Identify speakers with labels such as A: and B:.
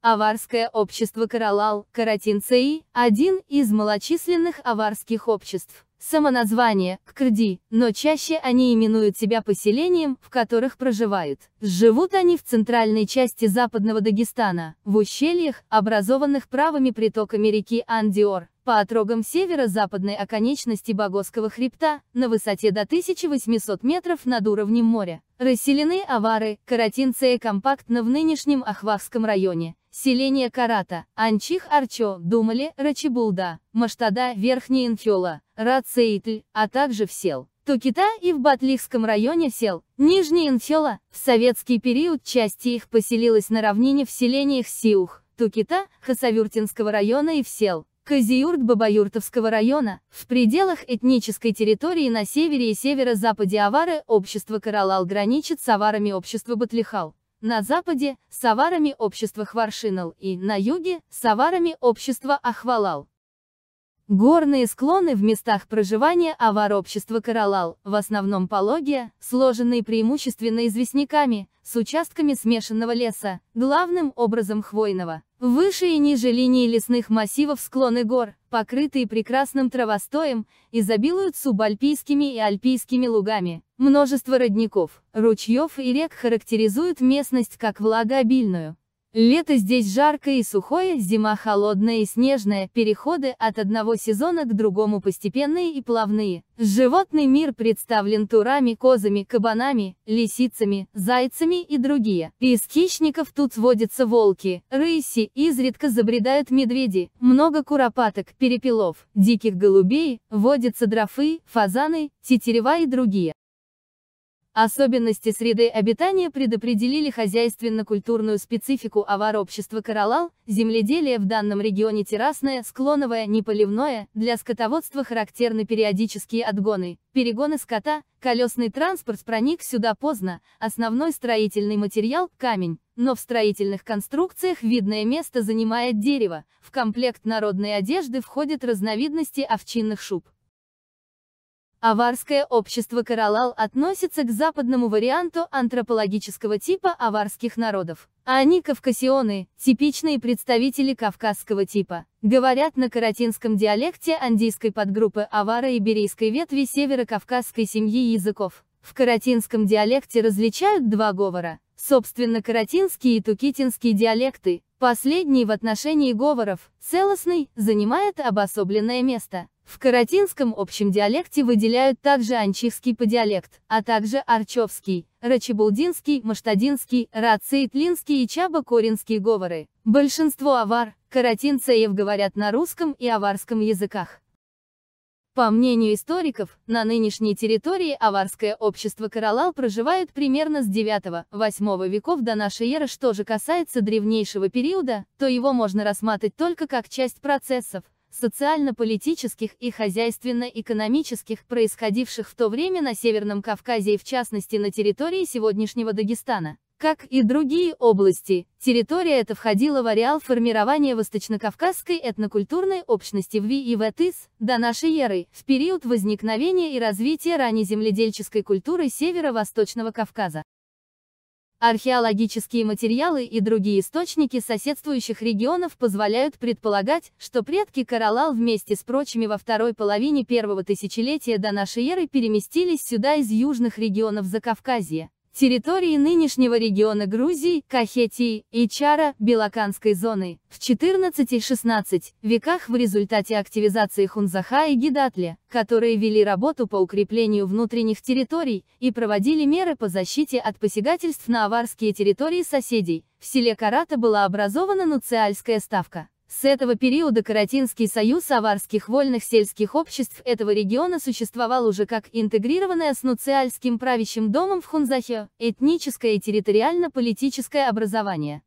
A: Аварское общество Каралал, Каратинцей, один из малочисленных аварских обществ. Самоназвание – Ккрди, но чаще они именуют себя поселением, в которых проживают. Живут они в центральной части западного Дагестана, в ущельях, образованных правыми притоками реки Андиор, по отрогам северо-западной оконечности Богосского хребта, на высоте до 1800 метров над уровнем моря. Расселены авары, каратинцы компактно в нынешнем Ахвахском районе, селение Карата, Анчих Арчо, Думали, Рачебулда, Маштада, Верхний Инхёла, Рацеитль, а также в сел Тукита и в Батлихском районе сел Нижний Инхёла. В советский период часть их поселилась на равнине в селениях Сиух, Тукита, Хасавюртинского района и в сел Казиюрт-Бабаюртовского района, в пределах этнической территории на севере и северо-западе Авары общество Каралал граничит с аварами общества Батлихал. На западе – саварами аварами общества Хваршинал и, на юге – саварами аварами общества Ахвалал. Горные склоны в местах проживания авар общества Каралал, в основном пология, сложенные преимущественно известняками, с участками смешанного леса, главным образом хвойного. Выше и ниже линии лесных массивов склоны гор, покрытые прекрасным травостоем, изобилуют субальпийскими и альпийскими лугами, Множество родников, ручьев и рек характеризуют местность как влагообильную. Лето здесь жаркое и сухое, зима холодная и снежная, переходы от одного сезона к другому постепенные и плавные. Животный мир представлен турами, козами, кабанами, лисицами, зайцами и другие. Из хищников тут водятся волки, рыси, изредка забредают медведи, много куропаток, перепелов, диких голубей, водятся дрофы, фазаны, тетерева и другие. Особенности среды обитания предопределили хозяйственно-культурную специфику аварообщества Каралал, земледелие в данном регионе террасное, склоновое, неполивное, для скотоводства характерны периодические отгоны, перегоны скота, колесный транспорт проник сюда поздно, основной строительный материал – камень, но в строительных конструкциях видное место занимает дерево, в комплект народной одежды входят разновидности овчинных шуб. Аварское общество Каралал относится к западному варианту антропологического типа аварских народов. А они кавкасионы, типичные представители кавказского типа. Говорят на каратинском диалекте андийской подгруппы аваро-иберийской ветви северо-кавказской семьи языков. В каратинском диалекте различают два говора, собственно каратинский и тукитинский диалекты, последний в отношении говоров, целостный, занимает обособленное место. В каратинском общем диалекте выделяют также анчихский подиалект, а также арчевский, рачебулдинский, маштадинский, рацейтлинский и чабокоринский говоры. Большинство авар, каратинцев говорят на русском и аварском языках. По мнению историков, на нынешней территории аварское общество Каралал проживает примерно с 9-8 веков до нашей эры. Что же касается древнейшего периода, то его можно рассматривать только как часть процессов, социально-политических и хозяйственно-экономических, происходивших в то время на Северном Кавказе и в частности на территории сегодняшнего Дагестана. Как и другие области, территория эта входила в ареал формирования восточнокавказской этнокультурной общности в Ви и ветис до нашей эры, в период возникновения и развития ранней земледельческой культуры северо-восточного Кавказа. Археологические материалы и другие источники соседствующих регионов позволяют предполагать, что предки Каралал вместе с прочими во второй половине первого тысячелетия до нашей эры переместились сюда из южных регионов Закавказья территории нынешнего региона Грузии, Кахетии и Чара, Белоканской зоны, в 14-16 веках в результате активизации Хунзаха и Гидатля, которые вели работу по укреплению внутренних территорий и проводили меры по защите от посягательств на аварские территории соседей, в селе Карата была образована нуциальская ставка. С этого периода Каратинский союз аварских вольных сельских обществ этого региона существовал уже как интегрированное с Нуциальским правящим домом в Хунзахе, этническое и территориально-политическое образование.